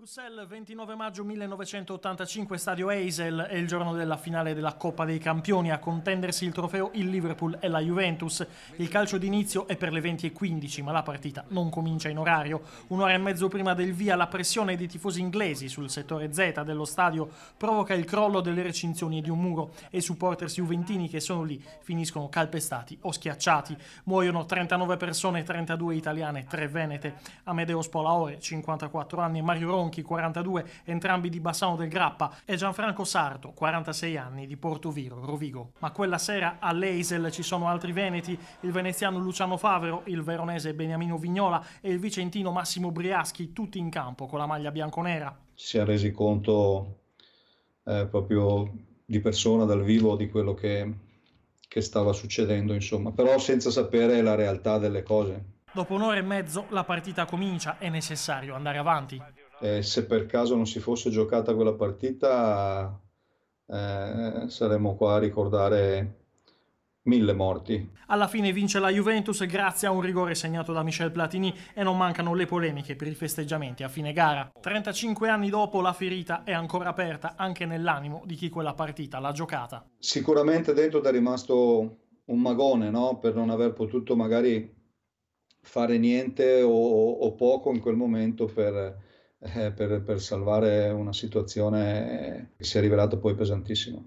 Bruxelles, 29 maggio 1985, stadio Eisel, è il giorno della finale della Coppa dei Campioni. A contendersi il trofeo il Liverpool e la Juventus. Il calcio d'inizio è per le 20.15, ma la partita non comincia in orario. Un'ora e mezzo prima del via, la pressione dei tifosi inglesi sul settore Z dello stadio provoca il crollo delle recinzioni e di un muro e i supporters juventini che sono lì finiscono calpestati o schiacciati. Muoiono 39 persone, 32 italiane, 3 venete. Amedeo Spolaore, 54 anni, e Mario Ronco Ronchi, 42, entrambi di Bassano del Grappa, e Gianfranco Sarto, 46 anni, di Porto Viro, Rovigo. Ma quella sera all'Eisel ci sono altri veneti, il veneziano Luciano Favero, il veronese Beniamino Vignola e il vicentino Massimo Briaschi, tutti in campo con la maglia bianconera. Ci si è resi conto eh, proprio di persona, dal vivo, di quello che, che stava succedendo, insomma, però senza sapere la realtà delle cose. Dopo un'ora e mezzo la partita comincia, è necessario andare avanti eh, se per caso non si fosse giocata quella partita eh, saremmo qua a ricordare mille morti. Alla fine vince la Juventus grazie a un rigore segnato da Michel Platini e non mancano le polemiche per i festeggiamenti a fine gara. 35 anni dopo la ferita è ancora aperta anche nell'animo di chi quella partita l'ha giocata. Sicuramente dentro ti è rimasto un magone no? per non aver potuto magari fare niente o, o poco in quel momento per, eh, per, per salvare una situazione che si è rivelata poi pesantissima.